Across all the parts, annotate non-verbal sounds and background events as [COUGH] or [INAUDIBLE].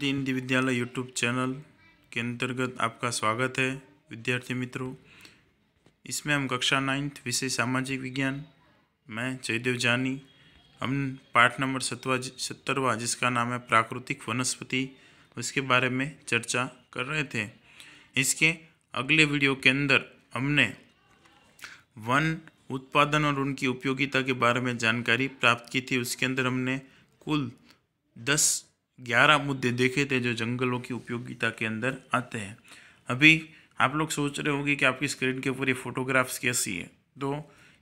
नित्य हिंदी विद्यालय YouTube channel के अंतर्गत आपका स्वागत है विद्यार्थी मित्रों इसमें हम कक्षा नाइन्थ विषय सामाजिक विज्ञान मैं जयदेव जानी हम पाठ नंबर सतवा सत्तरवा जिसका नाम है प्राकृतिक वनस्पति उसके बारे में चर्चा कर रहे थे इसके अगले वीडियो के अंदर हमने वन उत्पादन और उनकी उपयोगिता के बारे में जानकारी प्राप्त की थी उसके अंदर हमने कुल दस ग्यारह मुद्दे देखे थे जो जंगलों की उपयोगिता के अंदर आते हैं अभी आप लोग सोच रहे होंगे कि आपकी स्क्रीन के ऊपर ये फोटोग्राफ्स कैसी है तो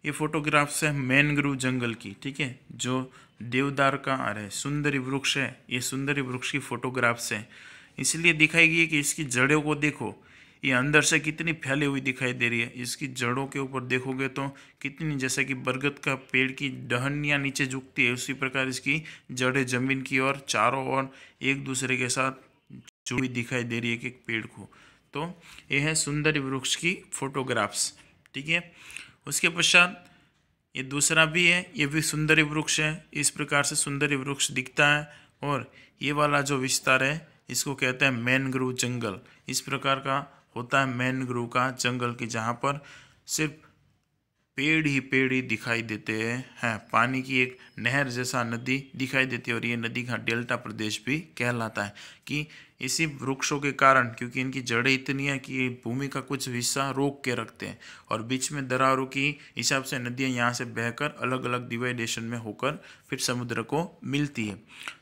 ये फोटोग्राफ्स है मैनग्रूव जंगल की ठीक है जो देवदार का आ रहा है सुंदरी वृक्ष है ये सुंदरी वृक्ष की फोटोग्राफ्स हैं इसलिए दिखाई गई है कि इसकी जड़ों को देखो ये अंदर से कितनी फैली हुई दिखाई दे रही है इसकी जड़ों के ऊपर देखोगे तो कितनी जैसे कि बरगद का पेड़ की डहनियाँ नीचे झुकती है उसी प्रकार इसकी जड़ें ज़मीन की ओर चारों ओर एक दूसरे के साथ जुड़ी दिखाई दे रही है एक पेड़ को तो ये है सुंदर वृक्ष की फोटोग्राफ्स ठीक है उसके पश्चात ये दूसरा भी है ये भी सुंदरी वृक्ष है इस प्रकार से सुंदरी वृक्ष दिखता है और ये वाला जो विस्तार है इसको कहते हैं मैनग्रोव जंगल इस प्रकार का होता है मैनग्रोव का जंगल की जहाँ पर सिर्फ पेड़ ही पेड़ ही दिखाई देते हैं है, पानी की एक नहर जैसा नदी दिखाई देती है और ये नदी का डेल्टा प्रदेश भी कहलाता है कि इसी वृक्षों के कारण क्योंकि इनकी जड़ें इतनी है कि भूमि का कुछ हिस्सा रोक के रखते हैं और बीच में दरारों की हिसाब से नदियाँ यहाँ से बहकर अलग अलग डिवाइडेशन में होकर फिर समुद्र को मिलती है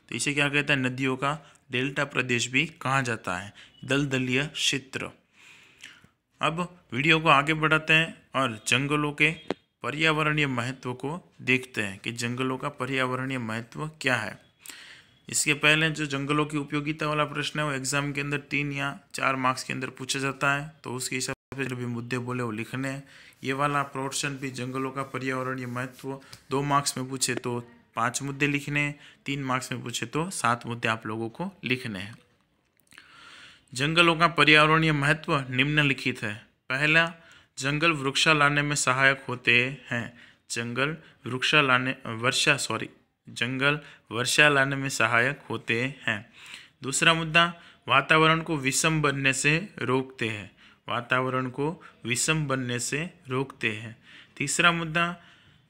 तो इसे क्या कहते हैं नदियों का डेल्टा प्रदेश भी कहा जाता है दलदलीय क्षेत्र अब वीडियो को आगे बढ़ाते हैं और जंगलों के पर्यावरणीय महत्व को देखते हैं कि जंगलों का पर्यावरणीय महत्व क्या है इसके पहले जो जंगलों की उपयोगिता वाला प्रश्न है वो एग्जाम के अंदर तीन या चार मार्क्स के अंदर पूछा जाता है तो उसके हिसाब से जो भी मुद्दे बोले वो लिखने हैं ये वाला प्रोशन भी जंगलों का पर्यावरणीय महत्व दो मार्क्स में पूछे तो पाँच मुद्दे लिखने हैं तीन मार्क्स में पूछे तो सात मुद्दे आप लोगों को लिखने हैं जंगलों का पर्यावरणीय महत्व निम्नलिखित है पहला जंगल वृक्षा लाने में सहायक होते हैं जंगल वृक्षा लाने वर्षा सॉरी जंगल वर्षा लाने में सहायक होते हैं दूसरा मुद्दा वातावरण को विषम बनने से रोकते हैं वातावरण को विषम बनने से रोकते हैं तीसरा मुद्दा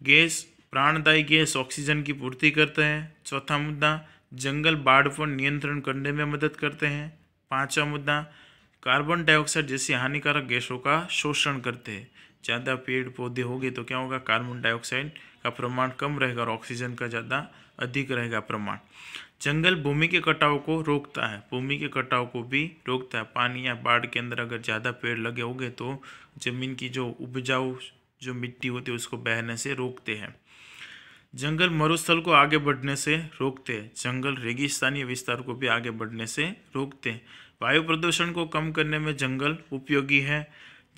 गैस प्राणदायी गैस ऑक्सीजन की पूर्ति करते हैं चौथा मुद्दा जंगल बाढ़ पर नियंत्रण करने में मदद करते हैं पांचवा मुद्दा कार्बन डाइऑक्साइड जैसी हानिकारक गैसों का शोषण करते हैं ज़्यादा पेड़ पौधे होंगे तो क्या होगा कार्बन डाइऑक्साइड का प्रमाण कम रहेगा और ऑक्सीजन का ज़्यादा अधिक रहेगा प्रमाण जंगल भूमि के कटाव को रोकता है भूमि के कटाव को भी रोकता है पानी या बाढ़ के अंदर अगर ज़्यादा पेड़ लगे होंगे तो ज़मीन की जो उपजाऊ जो मिट्टी होती है उसको बहने से रोकते हैं जंगल मरुस्थल को आगे बढ़ने से रोकते हैं जंगल रेगिस्तानी विस्तार को भी आगे बढ़ने से रोकते हैं वायु प्रदूषण को कम करने में जंगल उपयोगी है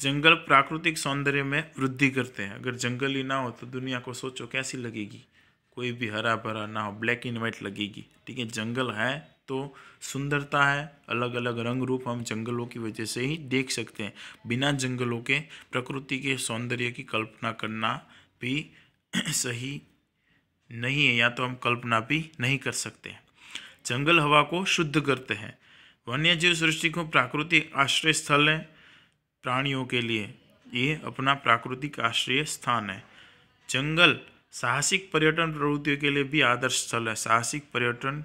जंगल प्राकृतिक सौंदर्य में वृद्धि करते हैं अगर जंगल ही ना हो तो दुनिया को सोचो कैसी लगेगी कोई भी हरा भरा ना हो ब्लैक एंड वाइट लगेगी ठीक है जंगल है तो सुंदरता है अलग अलग रंग रूप हम जंगलों की वजह से ही देख सकते हैं बिना जंगलों के प्रकृति के सौंदर्य की कल्पना करना भी [CLEARS THROAT] सही नहीं है या तो हम कल्पना भी नहीं कर सकते जंगल हवा को शुद्ध करते हैं वन्य जीव सृष्टि को प्राकृतिक आश्रय स्थल है प्राणियों के लिए ये अपना प्राकृतिक आश्रय स्थान है जंगल साहसिक पर्यटन प्रवृत्तियों के लिए भी आदर्श स्थल है साहसिक पर्यटन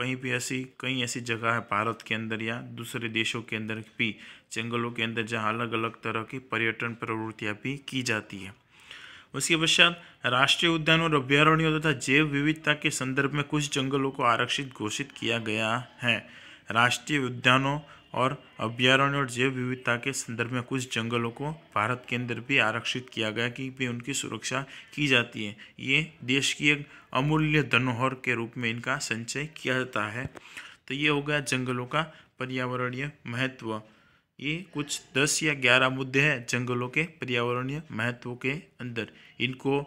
कहीं भी ऐसी कई ऐसी जगह है भारत के अंदर या दूसरे देशों के अंदर भी जंगलों के अंदर जहाँ अलग अलग तरह की पर्यटन प्रवृत्तियाँ भी की जाती है उसके पश्चात राष्ट्रीय उद्यान और अभ्यारण्यों तथा जैव विविधता के संदर्भ में कुछ जंगलों को आरक्षित घोषित किया गया है राष्ट्रीय उद्यानों और अभ्यारण्य और जैव विविधता के संदर्भ में कुछ जंगलों को भारत के अंदर भी आरक्षित किया गया कि भी उनकी सुरक्षा की जाती है ये देश की एक अमूल्य धनोहर के रूप में इनका संचय किया जाता है तो ये हो गया जंगलों का पर्यावरणीय महत्व ये कुछ दस या ग्यारह मुद्दे हैं जंगलों के पर्यावरणीय महत्व के अंदर इनको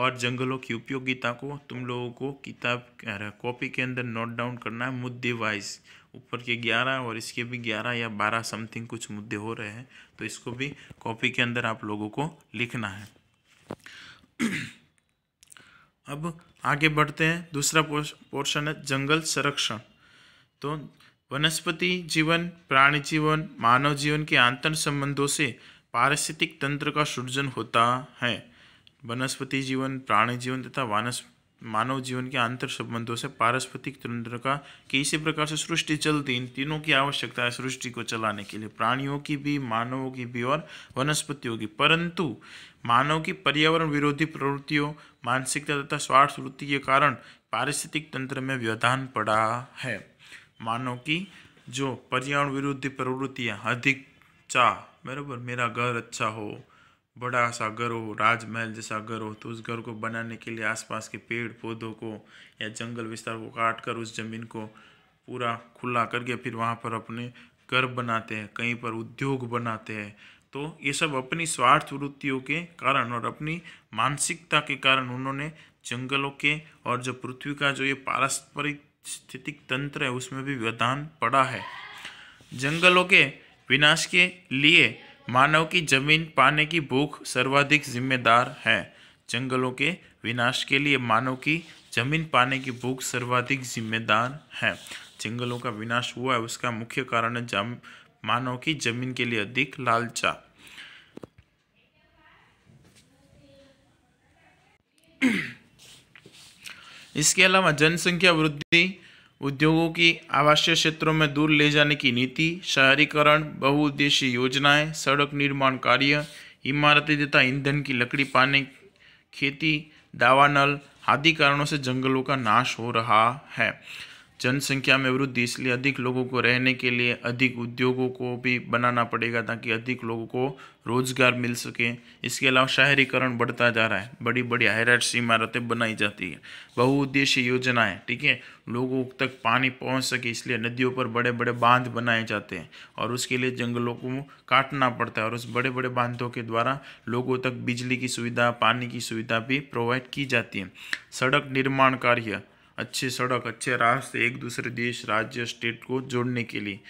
और जंगलों की उपयोगिता को तुम लोगों को किताब कॉपी के अंदर नोट डाउन करना है मुद्दे वाइज ऊपर के ग्यारह और इसके भी ग्यारह या बारह समथिंग कुछ मुद्दे हो रहे हैं तो इसको भी कॉपी के अंदर आप लोगों को लिखना है अब आगे बढ़ते हैं दूसरा पोर्शन है जंगल संरक्षण तो वनस्पति जीवन प्राणी जीवन मानव जीवन के आंतर संबंधों से पारिस्थितिक तंत्र का सृजन होता है वनस्पति जीवन प्राणी जीवन तथा वानस मानव जीवन के आंतर संबंधों से पारस्पतिक तंत्र का किसी प्रकार से सृष्टि चलती इन तीनों की आवश्यकता है सृष्टि को चलाने के लिए प्राणियों की भी मानवों की भी और वनस्पतियों की परंतु मानव की पर्यावरण विरोधी प्रवृत्तियों मानसिकता तथा स्वार्थ वृत्ति के कारण पारिस्थितिक तंत्र में व्यवधान पड़ा है मानो कि जो पर्यावरण विरोधी प्रवृत्तियाँ अधिक चाह बराबर मेरा घर अच्छा हो बड़ा सा घर हो राजमहल जैसा घर हो तो उस घर को बनाने के लिए आसपास के पेड़ पौधों को या जंगल विस्तार को काट कर उस ज़मीन को पूरा खुला करके फिर वहाँ पर अपने घर बनाते हैं कहीं पर उद्योग बनाते हैं तो ये सब अपनी स्वार्थ वृत्तियों के कारण और अपनी मानसिकता के कारण उन्होंने जंगलों के और जो पृथ्वी का जो ये पारस्परिक स्थितिक तंत्र है उसमें भी व्यवधान पड़ा है जंगलों के विनाश के लिए मानव की जमीन पाने की भूख सर्वाधिक जिम्मेदार है जंगलों के विनाश के लिए मानव की जमीन पाने की भूख सर्वाधिक जिम्मेदार है जंगलों का विनाश हुआ है उसका मुख्य कारण है मानव की जमीन के लिए अधिक लालचा इसके अलावा जनसंख्या वृद्धि उद्योगों की आवासीय क्षेत्रों में दूर ले जाने की नीति शहरीकरण बहुउद्देशीय योजनाएं, सड़क निर्माण कार्य इमारती तथा ईंधन की लकड़ी पाने खेती दावानल आदि कारणों से जंगलों का नाश हो रहा है जनसंख्या में वृद्धि इसलिए अधिक लोगों को रहने के लिए अधिक उद्योगों को भी बनाना पड़ेगा ताकि अधिक लोगों को रोजगार मिल सके इसके अलावा शहरीकरण बढ़ता जा रहा है बड़ी बड़ी हायरट्स इमारतें बनाई जाती है बहुउद्देशीय योजनाएं ठीक है लोगों तक पानी पहुंच सके इसलिए नदियों पर बड़े बड़े बांध बनाए जाते हैं और उसके लिए जंगलों को काटना पड़ता है और उस बड़े बड़े बांधों के द्वारा लोगों तक बिजली की सुविधा पानी की सुविधा भी प्रोवाइड की जाती है सड़क निर्माण कार्य अच्छे सड़क अच्छे रास्ते एक दूसरे देश राज्य स्टेट को जोड़ने के लिए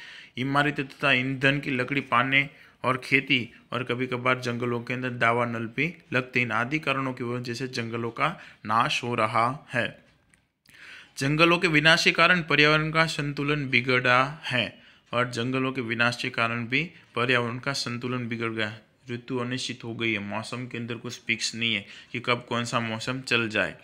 इमारतें तथा ईंधन की लकड़ी पाने और खेती और कभी कभार जंगलों के अंदर दावा नल भी लगते इन आदि कारणों की वजह से जंगलों का नाश हो रहा है जंगलों के विनाश के कारण पर्यावरण का संतुलन बिगड़ा है और जंगलों के विनाश के कारण भी पर्यावरण का संतुलन बिगड़ गया है ऋतु अनिश्चित हो गई है मौसम के अंदर कुछ फिक्स नहीं है कि कब कौन सा मौसम चल जाए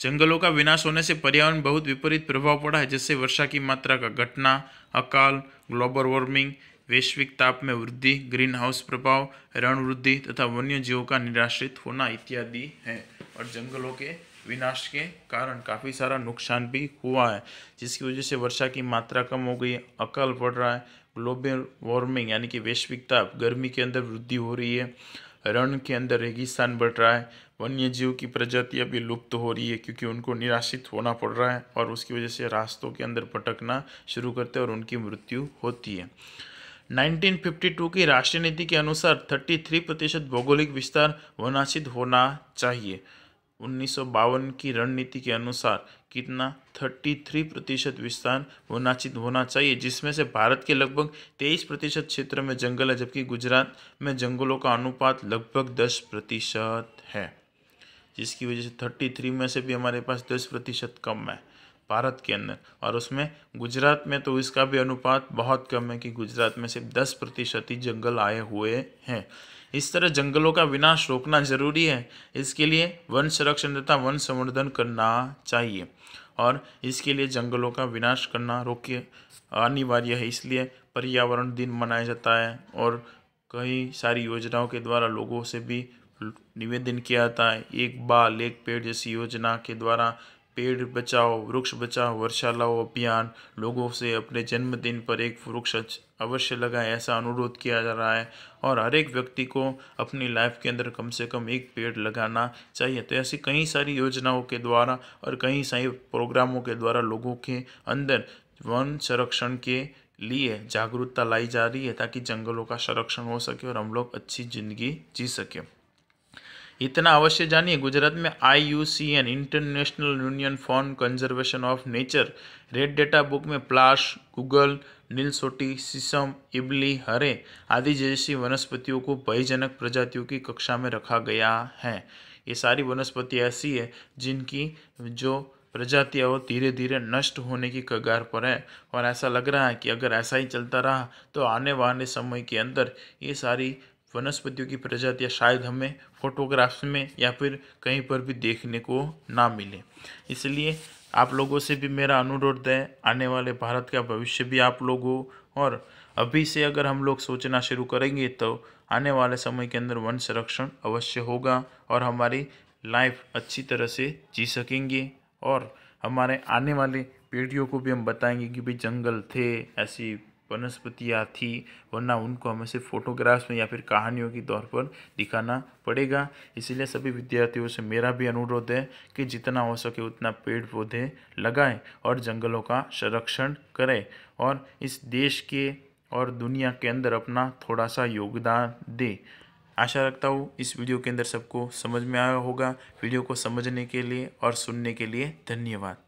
जंगलों का विनाश होने से पर्यावरण बहुत विपरीत प्रभाव पड़ा है जिससे वर्षा की मात्रा का घटना अकाल ग्लोबल वार्मिंग वैश्विक ताप में वृद्धि ग्रीन हाउस प्रभाव रण वृद्धि तथा वन्य जीवों का निराश्रित होना इत्यादि है और जंगलों के विनाश के कारण काफ़ी सारा नुकसान भी हुआ है जिसकी वजह से वर्षा की मात्रा कम हो गई अकाल पड़ रहा है ग्लोबल वार्मिंग यानी कि वैश्विक ताप गर्मी के अंदर वृद्धि हो रही है रण के अंदर रेगिस्तान बढ़ रहा है वन्य जीव की प्रजातियाँ भी लुप्त हो रही है क्योंकि उनको निराश्रित होना पड़ रहा है और उसकी वजह से रास्तों के अंदर भटकना शुरू करते हैं और उनकी मृत्यु होती है 1952 की राष्ट्रीय नीति के अनुसार 33 प्रतिशत भौगोलिक विस्तार वनाशित होना चाहिए उन्नीस की रणनीति के अनुसार कितना 33 प्रतिशत विस्तार वनाचित होना चाहिए जिसमें से भारत के लगभग 23 प्रतिशत क्षेत्र में जंगल है जबकि गुजरात में जंगलों का अनुपात लगभग 10 प्रतिशत है जिसकी वजह से थर्टी थ्री में से भी हमारे पास दस प्रतिशत कम है भारत के अंदर और उसमें गुजरात में तो इसका भी अनुपात बहुत कम है कि गुजरात में सिर्फ दस प्रतिशत ही जंगल आए हुए हैं इस तरह जंगलों का विनाश रोकना जरूरी है इसके लिए वन संरक्षण तथा वन संवर्धन करना चाहिए और इसके लिए जंगलों का विनाश करना रोके अनिवार्य है इसलिए पर्यावरण दिन मनाया जाता है और कई सारी योजनाओं के द्वारा लोगों से भी निवेदन किया था एक बाल एक पेड़ जैसी योजना के द्वारा पेड़ बचाओ वृक्ष बचाओ वर्षा लाओ अभियान लोगों से अपने जन्मदिन पर एक वृक्ष अवश्य लगाएं ऐसा अनुरोध किया जा रहा है और हर एक व्यक्ति को अपनी लाइफ के अंदर कम से कम एक पेड़ लगाना चाहिए तो ऐसी कई सारी योजनाओं के द्वारा और कई सारी प्रोग्रामों के द्वारा लोगों के अंदर वन संरक्षण के लिए जागरूकता लाई जा रही है ताकि जंगलों का संरक्षण हो सके और हम लोग अच्छी ज़िंदगी जी सकें इतना अवश्य जानिए गुजरात में I U C N International Union for Conservation of Nature Red Data Book में प्लाश गूगल नीलसोटी सीसम इबली हरे आदि जैसी वनस्पतियों को भयजनक प्रजातियों की कक्षा में रखा गया है ये सारी वनस्पति ऐसी है जिनकी जो प्रजातियाँ वो धीरे धीरे नष्ट होने की कगार पर है और ऐसा लग रहा है कि अगर ऐसा ही चलता रहा तो आने वाले समय के अंदर ये सारी वनस्पतियों की प्रजातियाँ शायद हमें फोटोग्राफ्स में या फिर कहीं पर भी देखने को ना मिले इसलिए आप लोगों से भी मेरा अनुरोध है आने वाले भारत का भविष्य भी आप लोगों और अभी से अगर हम लोग सोचना शुरू करेंगे तो आने वाले समय के अंदर वन संरक्षण अवश्य होगा और हमारी लाइफ अच्छी तरह से जी सकेंगे और हमारे आने वाले पीढ़ियों को भी हम बताएंगे कि भाई जंगल थे ऐसी वनस्पतियाँ थी वरना उनको हमें सिर्फ फोटोग्राफ्स में या फिर कहानियों के तौर पर दिखाना पड़ेगा इसलिए सभी विद्यार्थियों से मेरा भी अनुरोध है कि जितना हो सके उतना पेड़ पौधे लगाएं और जंगलों का संरक्षण करें और इस देश के और दुनिया के अंदर अपना थोड़ा सा योगदान दें आशा रखता हूँ इस वीडियो के अंदर सबको समझ में आया होगा वीडियो को समझने के लिए और सुनने के लिए धन्यवाद